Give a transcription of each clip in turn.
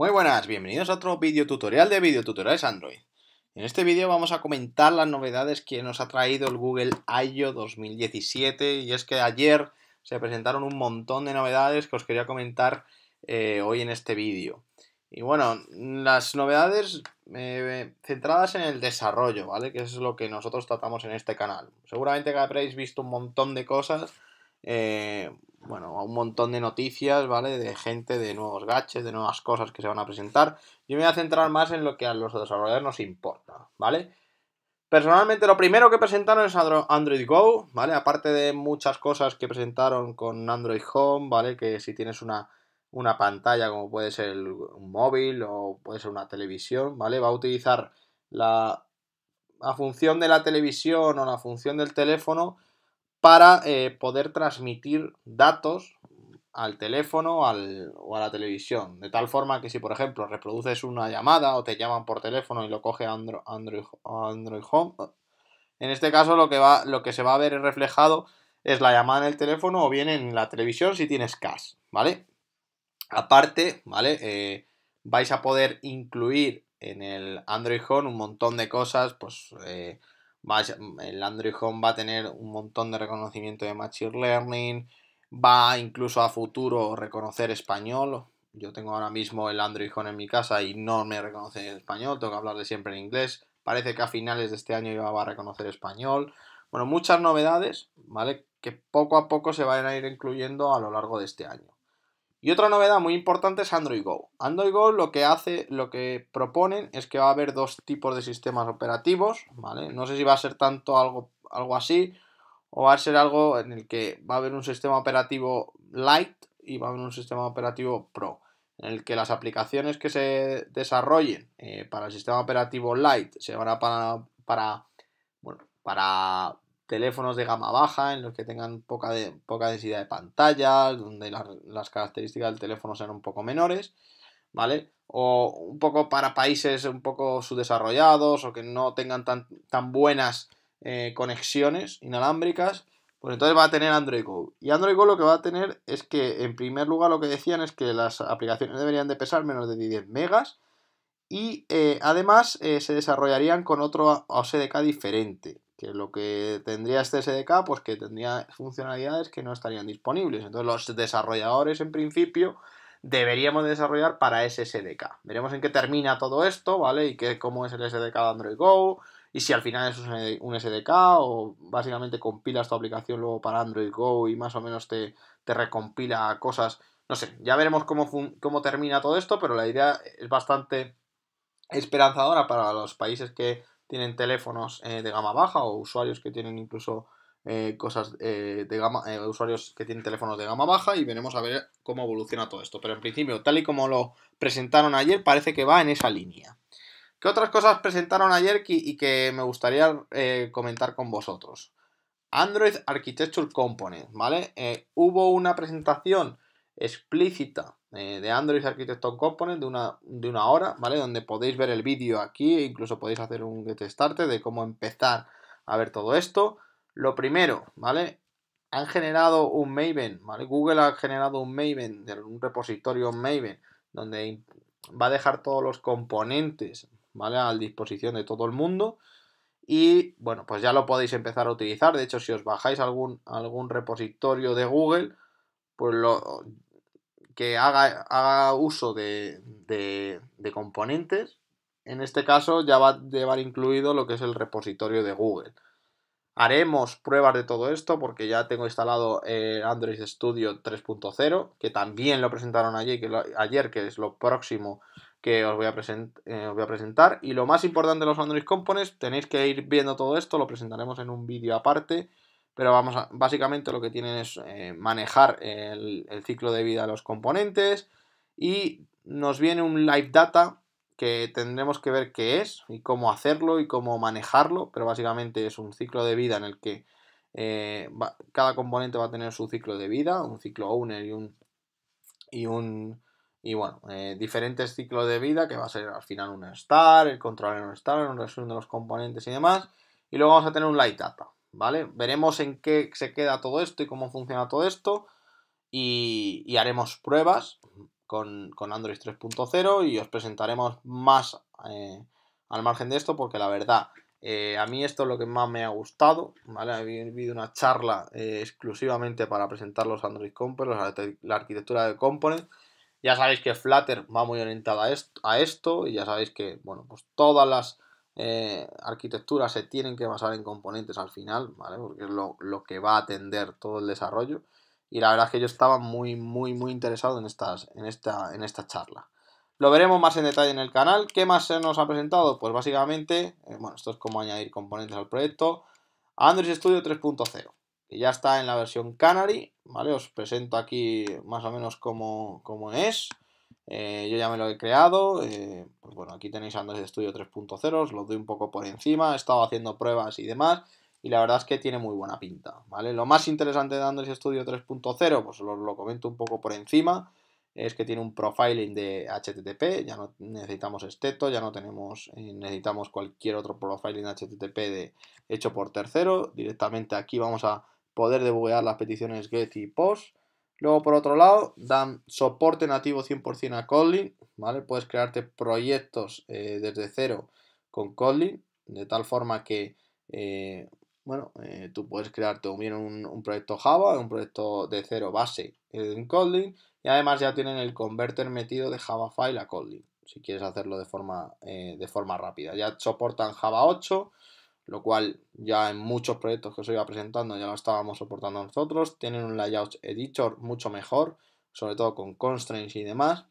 Muy buenas, bienvenidos a otro video tutorial de Video Tutoriales Android. En este vídeo vamos a comentar las novedades que nos ha traído el Google I.O. 2017 y es que ayer se presentaron un montón de novedades que os quería comentar eh, hoy en este vídeo. Y bueno, las novedades eh, centradas en el desarrollo, ¿vale? Que es lo que nosotros tratamos en este canal. Seguramente que habréis visto un montón de cosas, eh, bueno, un montón de noticias, ¿vale? De gente, de nuevos gaches, de nuevas cosas que se van a presentar. Yo me voy a centrar más en lo que a los desarrolladores nos importa, ¿vale? Personalmente, lo primero que presentaron es Android Go, ¿vale? Aparte de muchas cosas que presentaron con Android Home, ¿vale? Que si tienes una, pantalla, como puede ser un móvil o puede ser una televisión, ¿vale? Va a utilizar la función de la televisión o la función del teléfono para eh, poder transmitir datos al teléfono o a la televisión. De tal forma que si, por ejemplo, reproduces una llamada o te llaman por teléfono y lo coge Android, Android Home, en este caso lo que, va, lo que se va a ver reflejado es la llamada en el teléfono o bien en la televisión si tienes cash, ¿vale? Aparte, ¿vale? Eh, vais a poder incluir en el Android Home un montón de cosas, pues eh, el Android Home va a tener un montón de reconocimiento de Machine Learning, va incluso a futuro reconocer español. Yo tengo ahora mismo el Android Home en mi casa y no me reconoce en español, tengo que hablarle siempre en inglés. Parece que a finales de este año ya va a reconocer español. Bueno, muchas novedades, ¿vale? Que poco a poco se van a ir incluyendo a lo largo de este año. Y otra novedad muy importante es Android Go. Android Go lo que hace, lo que proponen es que va a haber dos tipos de sistemas operativos, ¿vale? No sé si va a ser tanto algo, algo así o va a ser algo en el que va a haber un sistema operativo light y va a haber un sistema operativo pro, en el que las aplicaciones que se desarrollen eh, para el sistema operativo light se van a para, para, bueno, para teléfonos de gama baja en los que tengan poca, densidad de pantalla, donde las características del teléfono sean un poco menores, ¿vale? O un poco para países un poco subdesarrollados o que no tengan tan, buenas eh, conexiones inalámbricas, pues entonces va a tener Android Go. Y Android Go lo que va a tener es que, en primer lugar, lo que decían es que las aplicaciones deberían de pesar menos de 10 megas y eh, además eh, se desarrollarían con otro OCDK diferente que lo que tendría este SDK, pues que tendría funcionalidades que no estarían disponibles. Entonces los desarrolladores, en principio, deberíamos desarrollar para ese SDK. Veremos en qué termina todo esto, ¿vale? Y cómo es el SDK de Android Go, y si al final es un e SDK o básicamente compilas tu aplicación luego para Android Go y más o menos te, te recompila cosas. No sé, ya veremos cómo, cómo termina todo esto, pero la idea es bastante esperanzadora para los países que tienen teléfonos eh, de gama baja o usuarios que tienen incluso eh, cosas eh, de gama, usuarios que tienen teléfonos de gama baja y veremos a ver cómo evoluciona todo esto. Pero en principio, tal y como lo presentaron ayer, parece que va en esa línea. ¿Qué otras cosas presentaron ayer y que me gustaría comentar con vosotros? Android Architecture Component, ¿vale? hubo una presentación explícita eh, de Android Architecture Component de una, de una hora, ¿vale? Donde podéis ver el vídeo aquí, e incluso podéis hacer un get started de cómo empezar a ver todo esto. Lo primero, ¿vale? Han generado un Maven, ¿vale? Google ha generado un Maven, un repositorio Maven, donde va a dejar todos los componentes, ¿vale? A disposición de todo el mundo. Y bueno, pues ya lo podéis empezar a utilizar. De hecho, si os bajáis algún, algún repositorio de Google, pues lo, que haga, uso de, componentes, en este caso ya va a llevar incluido lo que es el repositorio de Google. Haremos pruebas de todo esto porque ya tengo instalado el Android Studio 3.0, que también lo presentaron ayer que, ayer, que es lo próximo que os voy, a eh, os voy, a presentar. Y lo más importante de los Android Components, tenéis que ir viendo todo esto, lo presentaremos en un vídeo aparte pero vamos a, básicamente lo que tienen es eh, manejar el, ciclo de vida de los componentes y nos viene un live data que tendremos que ver qué es y cómo hacerlo y cómo manejarlo, pero básicamente es un ciclo de vida en el que eh, cada componente va a tener su ciclo de vida, un ciclo owner y un y un bueno, eh, diferentes ciclos de vida que va a ser al final un star, el controlar un star, un resumen de los componentes y demás. Y luego vamos a tener un light data, ¿vale? Veremos en qué se queda todo esto y cómo funciona todo esto y, haremos pruebas con, Android 3.0 y os presentaremos más eh, al margen de esto porque la verdad eh, a mí esto es lo que más me ha gustado, ¿vale? Ha habido una charla eh, exclusivamente para presentar los Android Components, la, arquitectura de Component, Ya sabéis que Flutter va muy orientada a esto, a esto y ya sabéis que, bueno, pues todas las arquitecturas eh, arquitectura se tienen que basar en componentes al final, Porque es lo, que va a atender todo el desarrollo. Y la verdad es que yo estaba muy, muy, muy interesado en, estas, en, esta, en esta charla. Lo veremos más en detalle en el canal. ¿Qué más se nos ha presentado? Pues básicamente, eh, bueno, esto es como añadir componentes al proyecto. Android Studio 3.0, que ya está en la versión Canary, ¿vale? Os presento aquí más o menos cómo, cómo es. Eh, yo ya me lo he creado, eh, pues bueno, aquí tenéis Android Studio 3.0, os lo doy un poco por encima, he estado haciendo pruebas y demás, y la verdad es que tiene muy buena pinta, ¿vale? Lo más interesante de Android Studio 3.0, pues os lo, comento un poco por encima, es que tiene un profiling de HTTP, ya no necesitamos esteto, ya no tenemos, eh, necesitamos cualquier otro profiling HTTP de, hecho por tercero, directamente aquí vamos a poder debuguear las peticiones GET y POST, Luego, por otro lado, dan soporte nativo 100% a Kotlin, ¿vale? Puedes crearte proyectos eh, desde cero con Kotlin, de tal forma que, eh, bueno, eh, tú puedes crearte un, proyecto Java, un proyecto de cero base en Kotlin, y además ya tienen el converter metido de Java File a Kotlin, si quieres hacerlo de forma, de forma rápida. Ya soportan Java 8, lo cual ya en muchos proyectos que os iba presentando ya lo estábamos soportando nosotros. Tienen un layout editor mucho mejor, sobre todo con constraints y demás.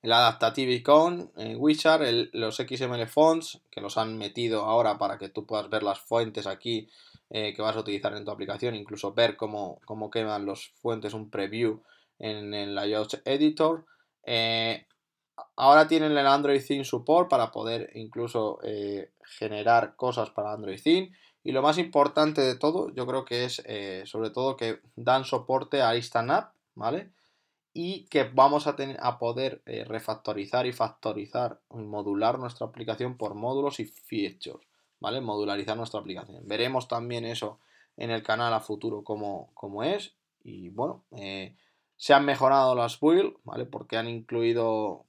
El Adaptative Icon, eh, el Wizard, los XML Fonts, que los han metido ahora para que tú puedas ver las fuentes aquí eh, que vas a utilizar en tu aplicación, incluso ver cómo, cómo quedan los fuentes, un preview en el layout editor. Eh, ahora tienen el Android Thin Support para poder incluso eh, generar cosas para Android Thin. Y lo más importante de todo, yo creo que es eh, sobre todo que dan soporte a Instant App, ¿vale? Y que vamos a, tener, a poder eh, refactorizar y factorizar, y modular nuestra aplicación por módulos y features, ¿vale? Modularizar nuestra aplicación. Veremos también eso en el canal a futuro como, es. Y bueno, se han mejorado las build, ¿vale? Porque han incluido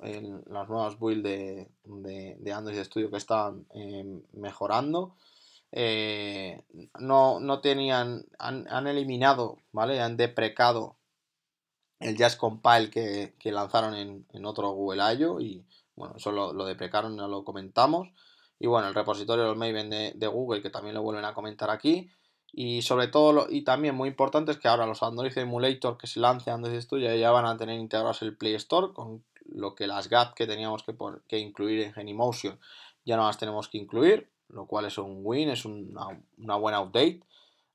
las nuevas build de, de, de, Android Studio que están eh, mejorando. Eh, no, no, tenían, han, eliminado, ¿vale? Han deprecado el Jazz Compile que, lanzaron en, otro Google I.O. y bueno, eso lo, deprecaron, ya lo comentamos. Y bueno, el repositorio del Maven de, de Google que también lo vuelven a comentar aquí. Y sobre todo, y también muy importante, es que ahora los Android Emulator que se lancen Android esto ya van a tener integrados el Play Store, con lo que las GAP que teníamos que, incluir en Genymotion ya no las tenemos que incluir, lo cual es un win, es una, buena update.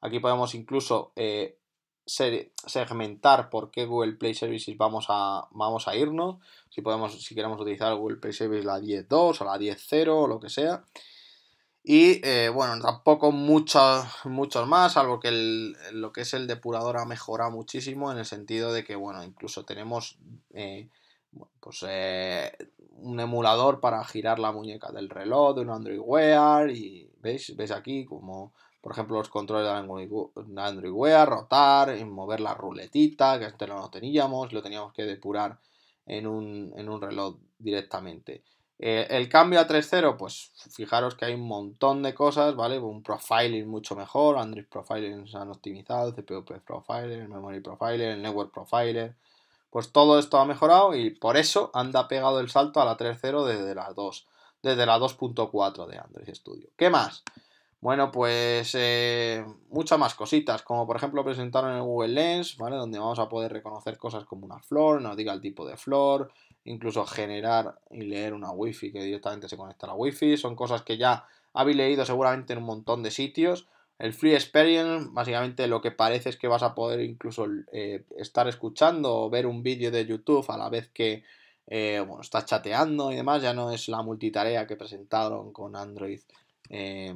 Aquí podemos incluso eh, segmentar por qué Google Play Services vamos a, vamos a irnos, si, podemos, si queremos utilizar Google Play Services la 10.2 o la 10.0 o lo que sea. Y eh, bueno, tampoco muchos, muchos más, algo que lo que es el depurador ha mejorado muchísimo en el sentido de que, bueno, incluso tenemos eh, pues, eh, un emulador para girar la muñeca del reloj de un Android Wear y veis, aquí como, por ejemplo, los controles de Android Wear, rotar, y mover la ruletita, que antes no lo teníamos, lo teníamos que depurar en un, en un reloj directamente. Eh, el cambio a 3.0, pues fijaros que hay un montón de cosas, ¿vale? Un profiling mucho mejor, Android Profiling se han optimizado, CPU Profiler, Memory Profiler, Network Profiler, pues todo esto ha mejorado y por eso anda pegado el salto a la 3.0 desde la 2, desde la 2.4 de Android Studio. ¿Qué más? Bueno, pues eh, muchas más cositas, como por ejemplo presentaron el Google Lens, ¿vale? Donde vamos a poder reconocer cosas como una flor, nos diga el tipo de flor, incluso generar y leer una wifi que directamente se conecta a la wifi, son cosas que ya habéis leído seguramente en un montón de sitios. El Free Experience, básicamente lo que parece es que vas a poder incluso eh, estar escuchando o ver un vídeo de YouTube a la vez que eh, estás chateando y demás, ya no es la multitarea que presentaron con Android. Eh,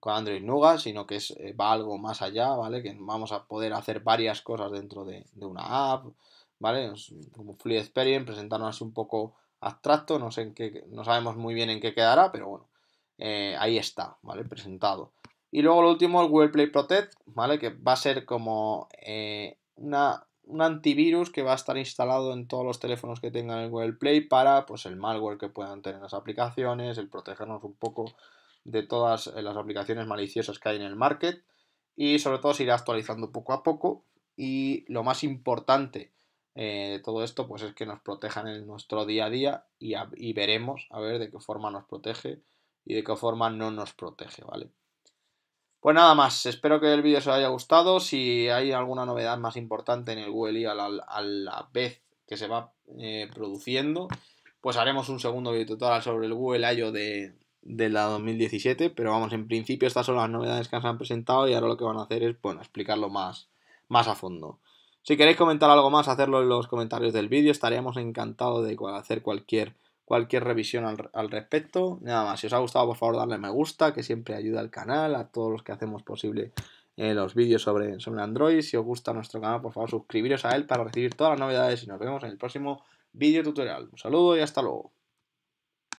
con Android Nougat, sino que es, va algo más allá, ¿vale? Que vamos a poder hacer varias cosas dentro de, de una app, ¿vale? Como Fluid Experience, presentarnos así un poco abstracto, no, sé en no sabemos muy bien en qué quedará, pero bueno, eh, ahí está, ¿vale? Presentado. Y luego lo último, el Google Play Protect, ¿vale? Que va a ser como eh, un antivirus que va a estar instalado en todos los teléfonos que tengan el Google Play para, pues, el malware que puedan tener las aplicaciones, el protegernos un poco de todas eh, las aplicaciones maliciosas que hay en el market y sobre todo se irá actualizando poco a poco y lo más importante eh, de todo esto, pues es que nos protejan en nuestro día a día y, veremos a ver de qué forma nos protege y de qué forma no nos protege, ¿vale? Pues nada más, espero que el vídeo os haya gustado. Si hay alguna novedad más importante en el Google a la, vez que se va eh, produciendo, pues haremos un segundo vídeo total sobre el Google I.O. De, de la 2017, pero vamos, en principio estas son las novedades que se han presentado y ahora lo que van a hacer es, bueno, explicarlo más, más a fondo. Si queréis comentar algo más, hacerlo en los comentarios del vídeo. Estaríamos encantados de hacer cualquier, cualquier revisión al, respecto. Nada más, si os ha gustado, por favor, darle me gusta, que siempre ayuda al canal, a todos los que hacemos posible eh, los vídeos sobre, sobre Android. Si os gusta nuestro canal, por favor, suscribiros a él para recibir todas las novedades y nos vemos en el próximo vídeo tutorial. Un saludo y hasta luego.